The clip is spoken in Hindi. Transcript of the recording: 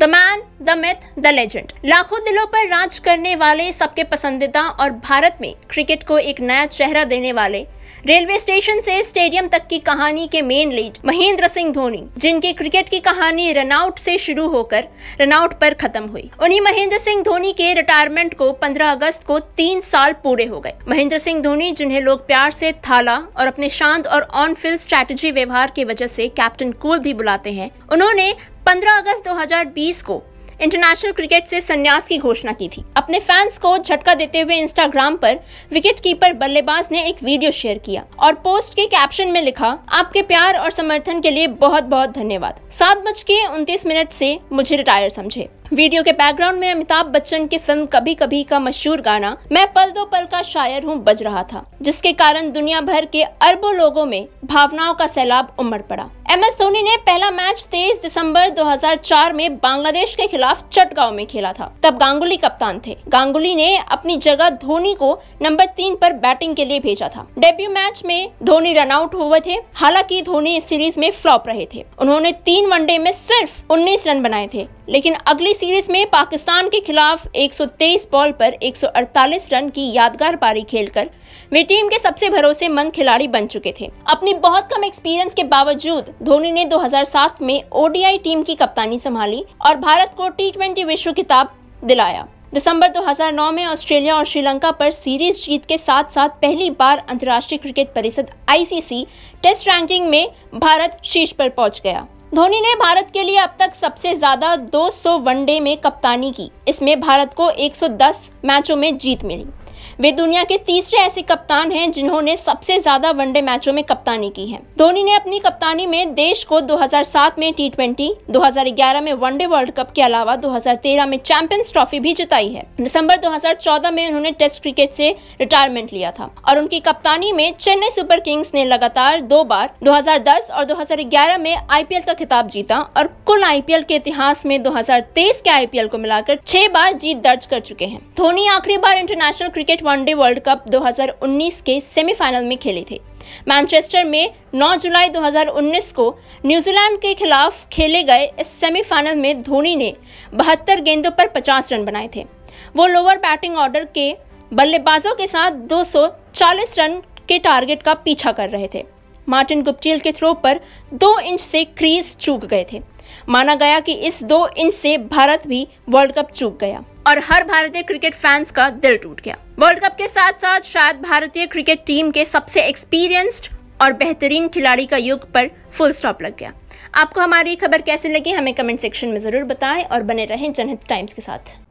the man the myth the legend लाखों दिलों पर राज करने वाले सबके पसंदीदा और भारत में क्रिकेट को एक नया चेहरा देने वाले रेलवे स्टेशन से स्टेडियम तक की कहानी के मेन लीड महेंद्र सिंह धोनी जिनके क्रिकेट की कहानी रनआउट से शुरू होकर रनआउट पर खत्म हुई उन्हीं महेंद्र सिंह धोनी के रिटायरमेंट को 15 अगस्त को तीन साल पूरे हो गए महेंद्र सिंह धोनी जिन्हें लोग प्यार से थाला और अपने शांत और ऑन फील्ड स्ट्रेटेजी व्यवहार की वजह से कैप्टन कूल भी बुलाते हैं उन्होंने 15 अगस्त 2020 को इंटरनेशनल क्रिकेट से संन्यास की घोषणा की थी अपने फैंस को झटका देते हुए इंस्टाग्राम पर विकेट कीपर बल्लेबाज ने एक वीडियो शेयर किया और पोस्ट के कैप्शन में लिखा आपके प्यार और समर्थन के लिए बहुत बहुत धन्यवाद सात बज के उनतीस मिनट से मुझे रिटायर समझे वीडियो के बैकग्राउंड में अमिताभ बच्चन की फिल्म कभी कभी का मशहूर गाना मैं पल दो पल का शायर हूँ बज रहा था जिसके कारण दुनिया भर के अरबों लोगों में भावनाओं का सैलाब उमड़ पड़ा एम एस धोनी ने पहला मैच 23 दिसंबर 2004 में बांग्लादेश के खिलाफ चटगांव में खेला था तब गांगुली कप्तान थे गांगुली ने अपनी जगह धोनी को नंबर तीन पर बैटिंग के लिए भेजा था डेब्यू मैच में धोनी रनआउट हुए थे हालांकि धोनी इस सीरीज में फ्लॉप रहे थे उन्होंने तीन वनडे में सिर्फ उन्नीस रन बनाए थे लेकिन अगली सीरीज में पाकिस्तान के खिलाफ 123 बॉल पर 148 रन की यादगार पारी खेलकर वे टीम के सबसे भरोसेमंद खिलाड़ी बन चुके थे अपनी बहुत कम एक्सपीरियंस के बावजूद धोनी ने 2007 में ओडीआई टीम की कप्तानी संभाली और भारत को टी विश्व खिताब दिलाया दिसंबर 2009 में ऑस्ट्रेलिया और श्रीलंका पर सीरीज जीत के साथ साथ पहली बार अंतर्राष्ट्रीय क्रिकेट परिषद आईसीसी टेस्ट रैंकिंग में भारत शीर्ष पर पहुंच गया धोनी ने भारत के लिए अब तक सबसे ज़्यादा 200 वनडे में कप्तानी की इसमें भारत को 110 मैचों में जीत मिली वे दुनिया के तीसरे ऐसे कप्तान हैं जिन्होंने सबसे ज्यादा वनडे मैचों में कप्तानी की है धोनी ने अपनी कप्तानी में देश को 2007 में टी ट्वेंटी में वनडे वर्ल्ड कप के अलावा 2013 में चैंपियंस ट्रॉफी भी जिताई है दिसंबर 2014 में उन्होंने टेस्ट क्रिकेट से रिटायरमेंट लिया था और उनकी कप्तानी में चेन्नई सुपर किंग्स ने लगातार दो बार दो और दो में आई का खिताब जीता और कुल आई के इतिहास में दो के आई को मिलाकर छह बार जीत दर्ज कर चुके हैं धोनी आखिरी बार international cricket one day world cup 2019 के सेमीफाइनल में खेले थे मैनचेस्टर में 9 जुलाई 2019 को न्यूजीलैंड के खिलाफ खेले गए इस सेमीफाइनल में धोनी ने बहत्तर गेंदों पर 50 रन बनाए थे वो लोअर बैटिंग ऑर्डर के बल्लेबाजों के साथ 240 रन के टारगेट का पीछा कर रहे थे मार्टिन गुप्टिल के थ्रो पर दो इंच से क्रीज चूक गए थे माना गया कि इस दो इंच से भारत भी वर्ल्ड कप चूक गया और हर भारतीय क्रिकेट फैंस का दिल टूट गया वर्ल्ड कप के साथ साथ शायद भारतीय क्रिकेट टीम के सबसे एक्सपीरियंस्ड और बेहतरीन खिलाड़ी का युग पर फुल स्टॉप लग गया आपको हमारी खबर कैसी लगी हमें कमेंट सेक्शन में ज़रूर बताएं और बने रहें जनहित टाइम्स के साथ